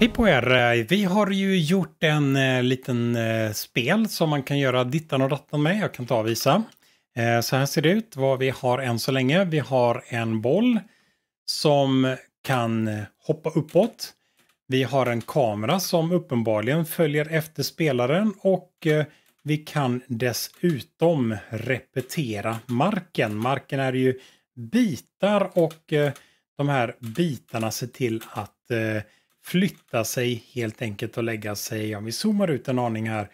Hej på er! Eh, vi har ju gjort en eh, liten eh, spel som man kan göra dittan och dattan med. Jag kan ta och visa. Eh, så här ser det ut vad vi har än så länge. Vi har en boll som kan eh, hoppa uppåt. Vi har en kamera som uppenbarligen följer efter spelaren och eh, vi kan dessutom repetera marken. Marken är ju bitar och de här bitarna ser till att flytta sig helt enkelt och lägga sig. Om vi zoomar ut en aning här.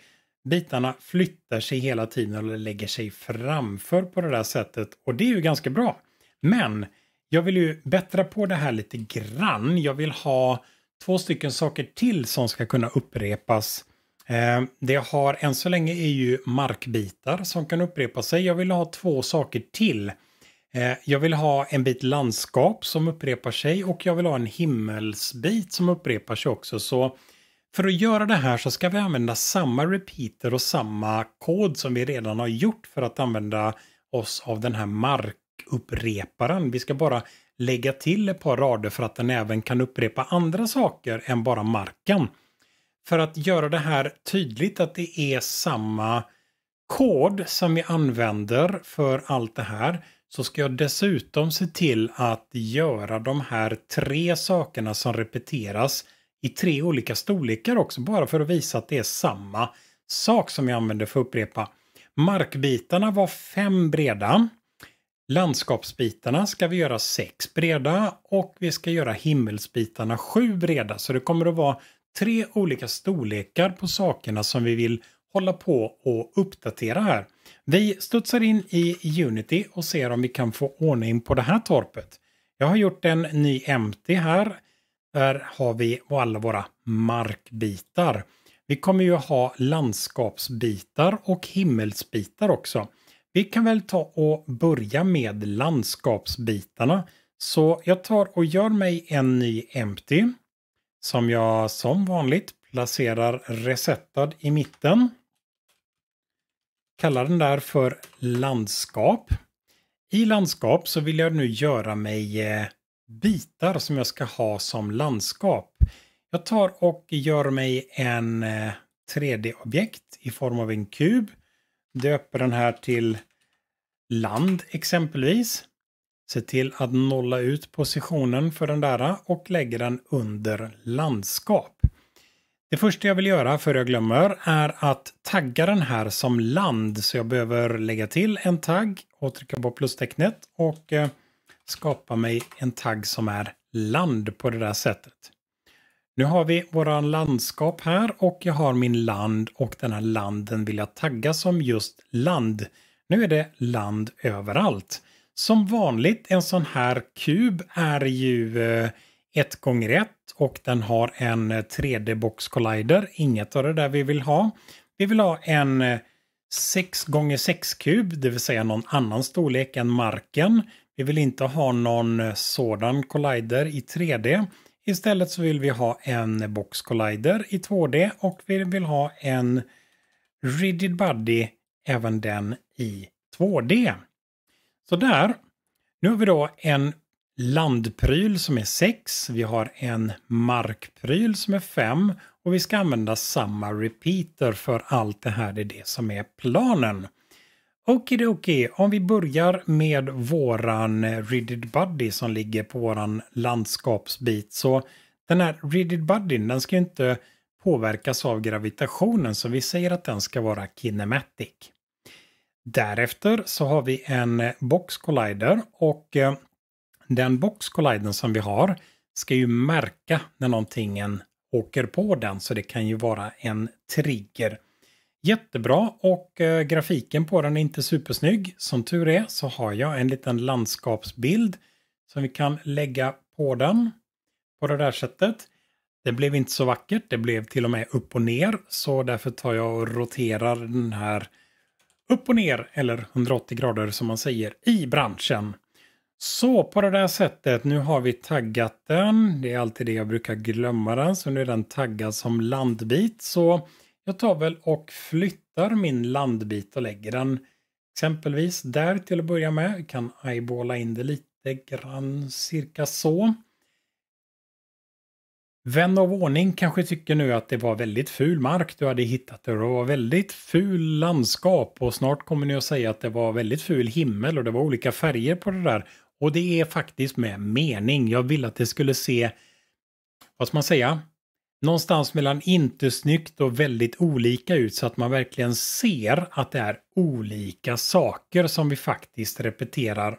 Bitarna flyttar sig hela tiden och lägger sig framför på det där sättet och det är ju ganska bra. Men jag vill ju bättra på det här lite grann. Jag vill ha två stycken saker till som ska kunna upprepas. Eh, det jag har än så länge är ju markbitar som kan upprepa sig. Jag vill ha två saker till Eh, jag vill ha en bit landskap som upprepar sig och jag vill ha en himmelsbit som upprepar sig också. Så för att göra det här så ska vi använda samma repeater och samma kod som vi redan har gjort för att använda oss av den här markuppreparen. Vi ska bara lägga till ett par rader för att den även kan upprepa andra saker än bara marken. För att göra det här tydligt att det är samma kod som vi använder för allt det här så ska jag dessutom se till att göra de här tre sakerna som repeteras i tre olika storlekar också, bara för att visa att det är samma sak som jag använder för att upprepa. Markbitarna var fem breda. Landskapsbitarna ska vi göra sex breda och vi ska göra himmelsbitarna sju breda. Så det kommer att vara tre olika storlekar på sakerna som vi vill hålla på och uppdatera här. Vi studsar in i Unity och ser om vi kan få ordning på det här torpet. Jag har gjort en ny MT här. Där har vi alla våra markbitar. Vi kommer ju ha landskapsbitar och himmelsbitar också. Vi kan väl ta och börja med landskapsbitarna. Så jag tar och gör mig en ny empty som jag som vanligt placerar resettad i mitten kallar den där för landskap. I landskap så vill jag nu göra mig eh, bitar som jag ska ha som landskap. Jag tar och gör mig en 3D-objekt eh, i form av en kub. Döper den här till land exempelvis. Se till att nolla ut positionen för den där och lägger den under landskap. Det första jag vill göra, för jag glömmer, är att tagga den här som land. Så jag behöver lägga till en tagg och trycka på plustecknet och eh, skapa mig en tagg som är land på det där sättet. Nu har vi våran landskap här och jag har min land och den här landen vill jag tagga som just land. Nu är det land överallt. Som vanligt, en sån här kub är ju eh, 1 gånger 1 och den har en 3D-box eh, collider. Inget av det där vi vill ha. Vi vill ha en 6 x 6 kub, det vill säga någon annan storlek än marken. Vi vill inte ha någon eh, sådan collider i 3D. Istället så vill vi ha en box collider i 2D och vi vill ha en rigid body, även den i 2D. Så där. Nu har vi då en landpryl som är 6, vi har en markpryl som är 5 och vi ska använda samma repeater för allt det här, det är det som är planen. Okidoki, om vi börjar med våran Ridded Buddy som ligger på våran landskapsbit så den här Ridded Buddy, den ska inte påverkas av gravitationen så vi säger att den ska vara kinematic. Därefter så har vi en box collider och eh, den box colliden som vi har ska ju märka när någonting åker på den så det kan ju vara en trigger. Jättebra och eh, grafiken på den är inte supersnygg. Som tur är så har jag en liten landskapsbild som vi kan lägga på den på det där sättet. Det blev inte så vackert, det blev till och med upp och ner så därför tar jag och roterar den här upp och ner eller 180 grader som man säger i branschen. Så på det där sättet, nu har vi taggat den. Det är alltid det jag brukar glömma den, så nu är den taggad som landbit. Så jag tar väl och flyttar min landbit och lägger den exempelvis där till att börja med. Jag kan eyeballa in det lite grann, cirka så. Vän av ordning kanske tycker nu att det var väldigt ful mark du hade hittat där Det var väldigt ful landskap och snart kommer ni att säga att det var väldigt ful himmel och det var olika färger på det där. Och det är faktiskt med mening. Jag ville att det skulle se, vad ska man säga, någonstans mellan inte snyggt och väldigt olika ut så att man verkligen ser att det är olika saker som vi faktiskt repeterar.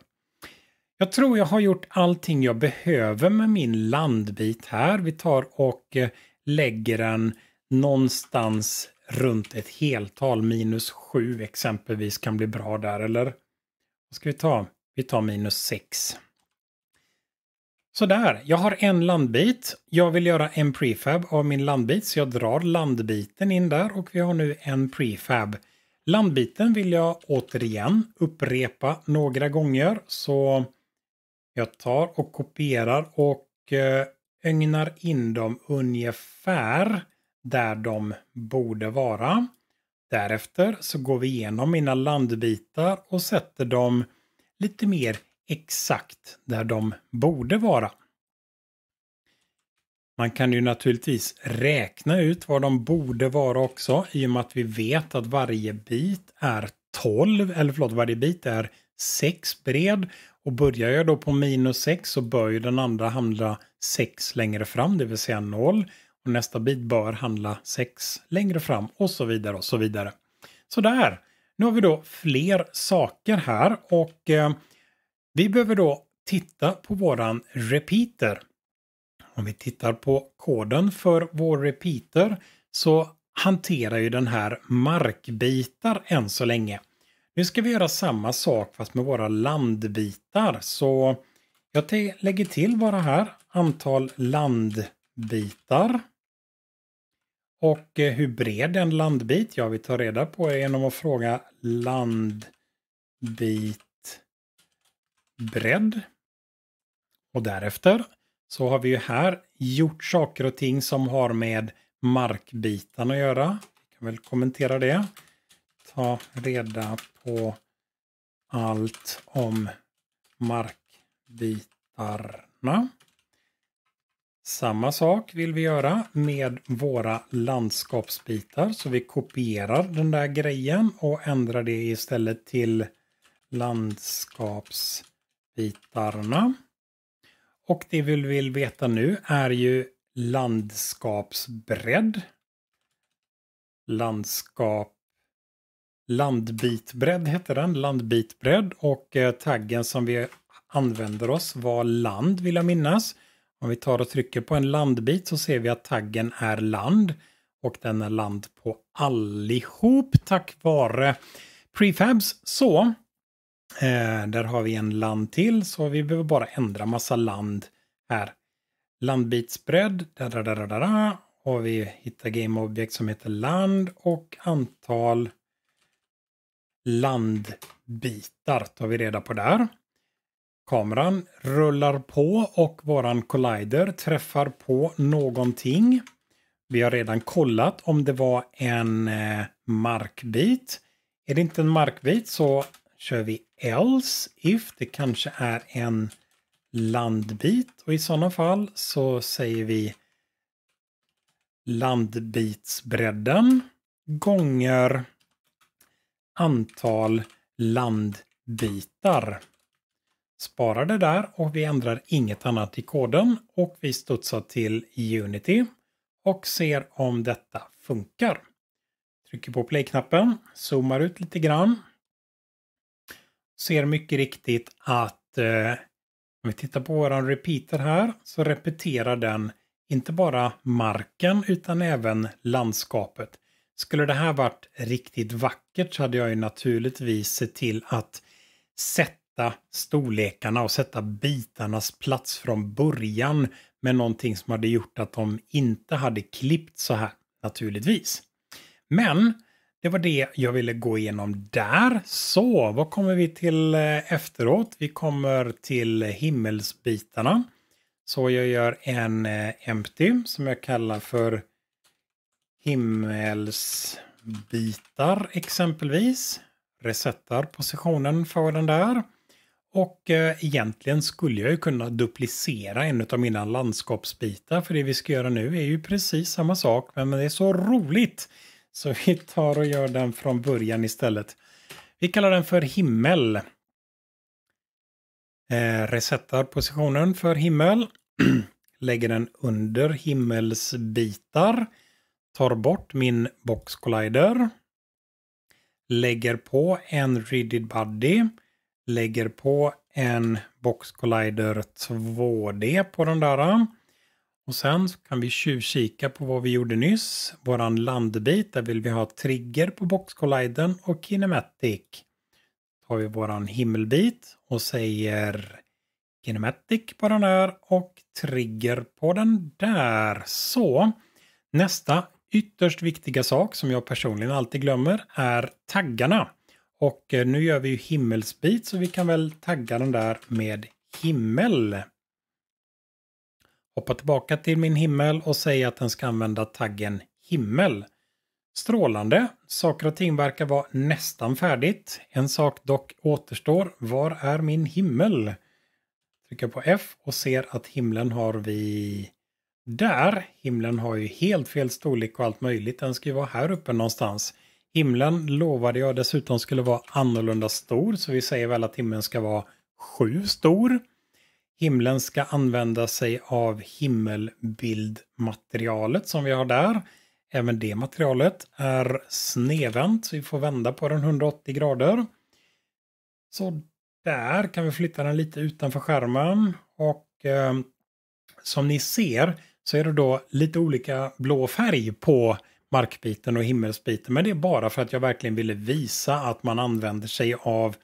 Jag tror jag har gjort allting jag behöver med min landbit här. Vi tar och eh, lägger den någonstans runt ett heltal. Minus 7 exempelvis kan bli bra där eller? Vad ska vi ta? Vi tar minus 6. Sådär, jag har en landbit. Jag vill göra en prefab av min landbit så jag drar landbiten in där och vi har nu en prefab. Landbiten vill jag återigen upprepa några gånger så jag tar och kopierar och eh, ögnar in dem ungefär där de borde vara. Därefter så går vi igenom mina landbitar och sätter dem lite mer exakt där de borde vara. Man kan ju naturligtvis räkna ut var de borde vara också i och med att vi vet att varje bit är 12, eller förlåt, varje bit är 6 bred. Och börjar jag då på minus 6 så bör ju den andra handla 6 längre fram, det vill säga 0. Och nästa bit bör handla 6 längre fram och så vidare och så vidare. Så där! Nu har vi då fler saker här och eh, vi behöver då titta på våran repeater. Om vi tittar på koden för vår repeater så hanterar ju den här markbitar än så länge. Nu ska vi göra samma sak fast med våra landbitar så jag lägger till bara här antal landbitar. Och eh, hur bred är en landbit? Ja, vi tar reda på det genom att fråga landbit bredd. Och därefter så har vi ju här gjort saker och ting som har med markbitarna att göra. Vi kan väl kommentera det. Ta reda på allt om markbitarna. Samma sak vill vi göra med våra landskapsbitar så vi kopierar den där grejen och ändrar det istället till landskapsbitarna. Och det vi vill veta nu är ju landskapsbredd. Landskap Landbitbredd hette den, landbitbredd och eh, taggen som vi använder oss var land vill jag minnas. Om vi tar och trycker på en landbit så ser vi att taggen är land och den är land på allihop tack vare prefabs. Så eh, där har vi en land till så vi behöver bara ändra massa land här. Landbitsbredd, da, och vi hittar GameObjekt som heter land och antal landbitar tar vi reda på där. Kameran rullar på och våran collider träffar på någonting. Vi har redan kollat om det var en eh, markbit. Är det inte en markbit så kör vi else if det kanske är en landbit och i sådana fall så säger vi landbitsbredden gånger antal landbitar sparar det där och vi ändrar inget annat i koden och vi studsar till Unity och ser om detta funkar. Trycker på play-knappen, zoomar ut lite grann. Ser mycket riktigt att eh, om vi tittar på våran repeater här så repeterar den inte bara marken utan även landskapet. Skulle det här varit riktigt vackert så hade jag ju naturligtvis sett till att sätta storlekarna och sätta bitarnas plats från början med någonting som hade gjort att de inte hade klippt så här, naturligtvis. Men det var det jag ville gå igenom där. Så vad kommer vi till eh, efteråt? Vi kommer till himmelsbitarna. Så jag gör en eh, empty som jag kallar för himmelsbitar exempelvis. Resetar positionen för den där. Och eh, egentligen skulle jag ju kunna duplicera en av mina landskapsbitar för det vi ska göra nu är ju precis samma sak men det är så roligt! Så vi tar och gör den från början istället. Vi kallar den för himmel. Eh, resetar positionen för himmel. Lägger den under himmelsbitar. Tar bort min box collider. Lägger på en rigid body lägger på en Box Collider 2D på den där. Och sen kan vi tjuvkika på vad vi gjorde nyss. Våran landbit, där vill vi ha trigger på Box Collidern och Kinematic. Tar vi våran himmelbit och säger Kinematic på den där och trigger på den där. Så nästa ytterst viktiga sak som jag personligen alltid glömmer är taggarna. Och eh, nu gör vi ju himmelsbit så vi kan väl tagga den där med himmel. Hoppa tillbaka till min himmel och säga att den ska använda taggen himmel. Strålande! Saker och ting verkar vara nästan färdigt. En sak dock återstår. Var är min himmel? Trycker på F och ser att himlen har vi där. Himlen har ju helt fel storlek och allt möjligt. Den ska ju vara här uppe någonstans. Himlen lovade jag dessutom skulle vara annorlunda stor, så vi säger väl att himlen ska vara sju stor. Himlen ska använda sig av himmelbildmaterialet som vi har där. Även det materialet är snedvänt, så vi får vända på den 180 grader. Så där kan vi flytta den lite utanför skärmen och eh, som ni ser så är det då lite olika blå färg på markbiten och himmelsbiten. Men det är bara för att jag verkligen ville visa att man använder sig av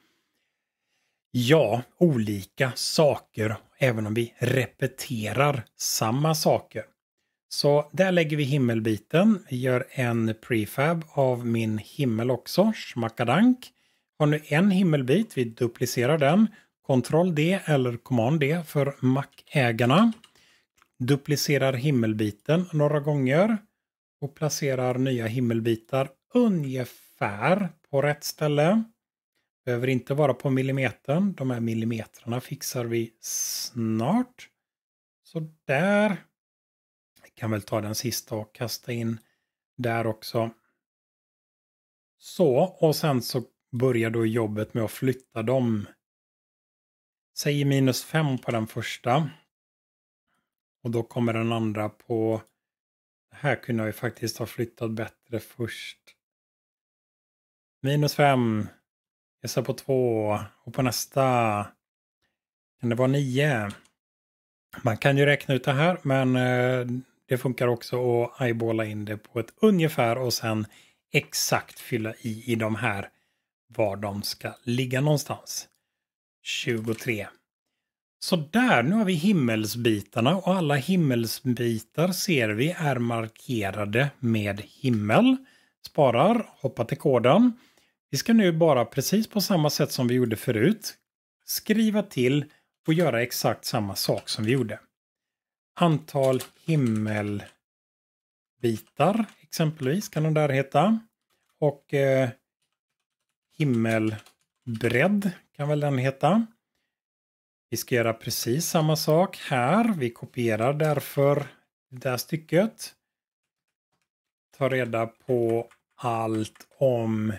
ja, olika saker även om vi repeterar samma saker. Så där lägger vi himmelbiten, vi gör en prefab av min himmel också, schmackadank. Har nu en himmelbit, vi duplicerar den. Ctrl D eller Command D för mackägarna. Duplicerar himmelbiten några gånger och placerar nya himmelbitar ungefär på rätt ställe. Behöver inte vara på millimetern. De här millimetrarna fixar vi snart. Så där. Jag kan väl ta den sista och kasta in där också. Så, och sen så börjar då jobbet med att flytta dem. Säg minus 5 på den första. Och då kommer den andra på här kunde jag ju faktiskt ha flyttat bättre först. Minus fem. Gissa på två. Och på nästa kan det vara nio. Man kan ju räkna ut det här, men eh, det funkar också att eyeballa in det på ett ungefär och sen exakt fylla i i de här var de ska ligga någonstans. 23. Så där, nu har vi himmelsbitarna och alla himmelsbitar ser vi är markerade med himmel. Sparar, hoppa till koden. Vi ska nu bara precis på samma sätt som vi gjorde förut skriva till och göra exakt samma sak som vi gjorde. Antal himmelbitar exempelvis kan den där heta. Och eh, himmelbredd kan väl den heta. Vi ska göra precis samma sak här. Vi kopierar därför det här stycket. Ta reda på allt om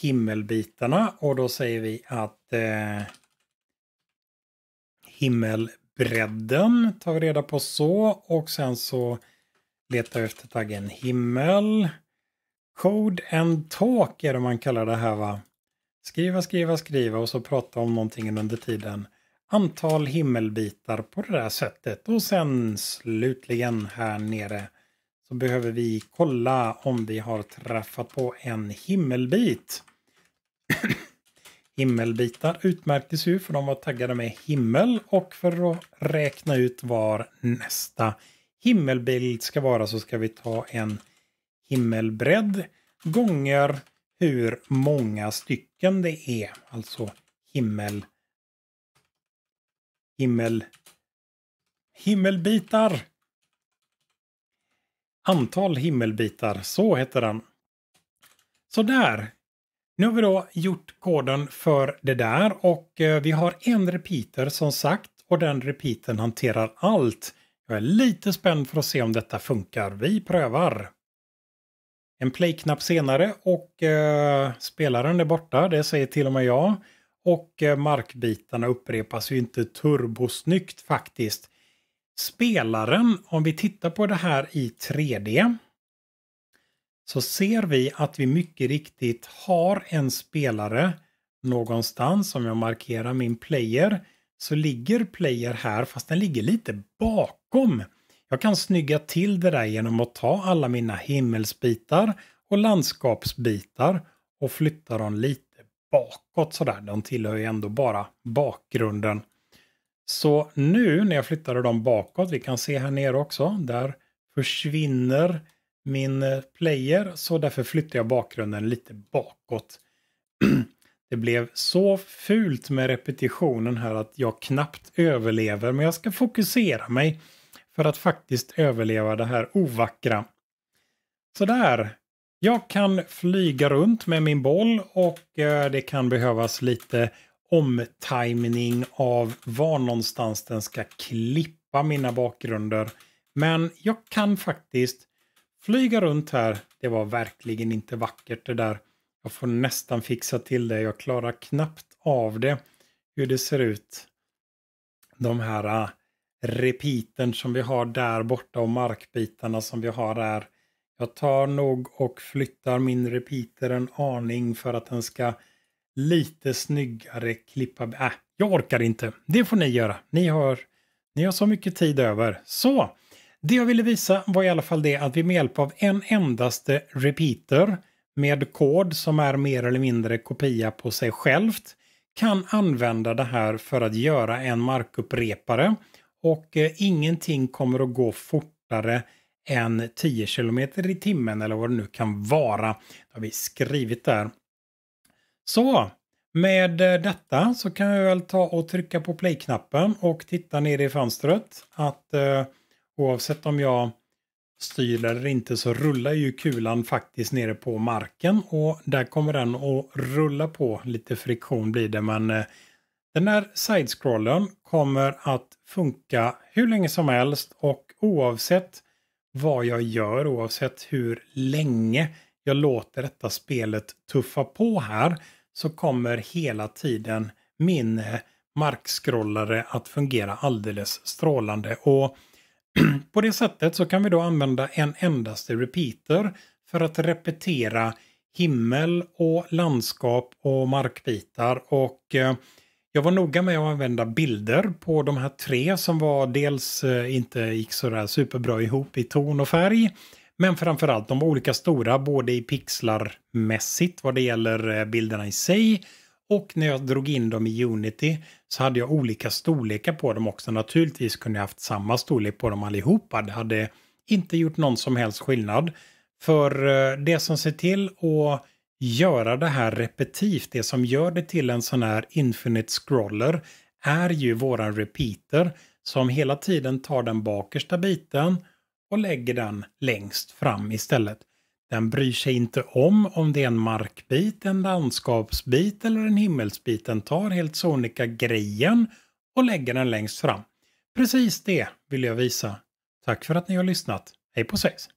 himmelbitarna och då säger vi att eh, himmelbredden tar vi reda på så och sen så letar vi efter taggen himmel. Code and talk är det man kallar det här va? skriva, skriva, skriva och så prata om någonting under tiden. Antal himmelbitar på det där sättet och sen slutligen här nere så behöver vi kolla om vi har träffat på en himmelbit. Himmelbitar utmärktes ju för de var taggade med himmel och för att räkna ut var nästa himmelbild ska vara så ska vi ta en himmelbredd gånger hur många stycken det är, alltså himmel, himmel, himmelbitar. Antal himmelbitar, så heter den. Så där. Nu har vi då gjort koden för det där och eh, vi har en repeater som sagt och den repeatern hanterar allt. Jag är lite spänd för att se om detta funkar. Vi prövar. En play-knapp senare och eh, spelaren är borta, det säger till och med jag. Och eh, markbitarna upprepas ju inte turbosnyggt faktiskt. Spelaren, om vi tittar på det här i 3D, så ser vi att vi mycket riktigt har en spelare någonstans. Om jag markerar min player så ligger player här fast den ligger lite bakom. Jag kan snygga till det där genom att ta alla mina himmelsbitar och landskapsbitar och flytta dem lite bakåt sådär. De tillhör ju ändå bara bakgrunden. Så nu när jag flyttade dem bakåt, vi kan se här nere också, där försvinner min eh, player så därför flyttar jag bakgrunden lite bakåt. Det blev så fult med repetitionen här att jag knappt överlever men jag ska fokusera mig för att faktiskt överleva det här ovackra. Sådär, jag kan flyga runt med min boll och eh, det kan behövas lite omtajmning av var någonstans den ska klippa mina bakgrunder. Men jag kan faktiskt flyga runt här. Det var verkligen inte vackert det där. Jag får nästan fixa till det. Jag klarar knappt av det. Hur det ser ut. De här eh, repeaten som vi har där borta och markbitarna som vi har där. Jag tar nog och flyttar min repeater en aning för att den ska lite snyggare klippa. Äh, jag orkar inte. Det får ni göra. Ni har, ni har så mycket tid över. Så! Det jag ville visa var i alla fall det att vi med hjälp av en endaste repeater med kod som är mer eller mindre kopia på sig självt kan använda det här för att göra en markupprepare och eh, ingenting kommer att gå fortare än 10 km i timmen eller vad det nu kan vara. Det har vi skrivit där. Så med eh, detta så kan jag väl ta och trycka på play-knappen och titta ner i fönstret att eh, oavsett om jag styr eller inte så rullar ju kulan faktiskt nere på marken och där kommer den att rulla på. Lite friktion blir det men eh, den här sidescrollern kommer att funka hur länge som helst och oavsett vad jag gör, oavsett hur länge jag låter detta spelet tuffa på här så kommer hela tiden min markskrollare att fungera alldeles strålande. Och på det sättet så kan vi då använda en endaste repeater för att repetera himmel och landskap och markbitar. och eh, jag var noga med att använda bilder på de här tre som var dels eh, inte gick så där superbra ihop i ton och färg. Men framförallt de var olika stora både i pixlarmässigt vad det gäller eh, bilderna i sig och när jag drog in dem i Unity så hade jag olika storlekar på dem också. Naturligtvis kunde jag haft samma storlek på dem allihopa. Det hade inte gjort någon som helst skillnad. För eh, det som ser till att göra det här repetitivt. Det som gör det till en sån här infinite scroller är ju våran repeater som hela tiden tar den bakersta biten och lägger den längst fram istället. Den bryr sig inte om om det är en markbit, en landskapsbit eller en himmelsbit. Den tar helt sonika grejen och lägger den längst fram. Precis det vill jag visa. Tack för att ni har lyssnat. Hej på ses!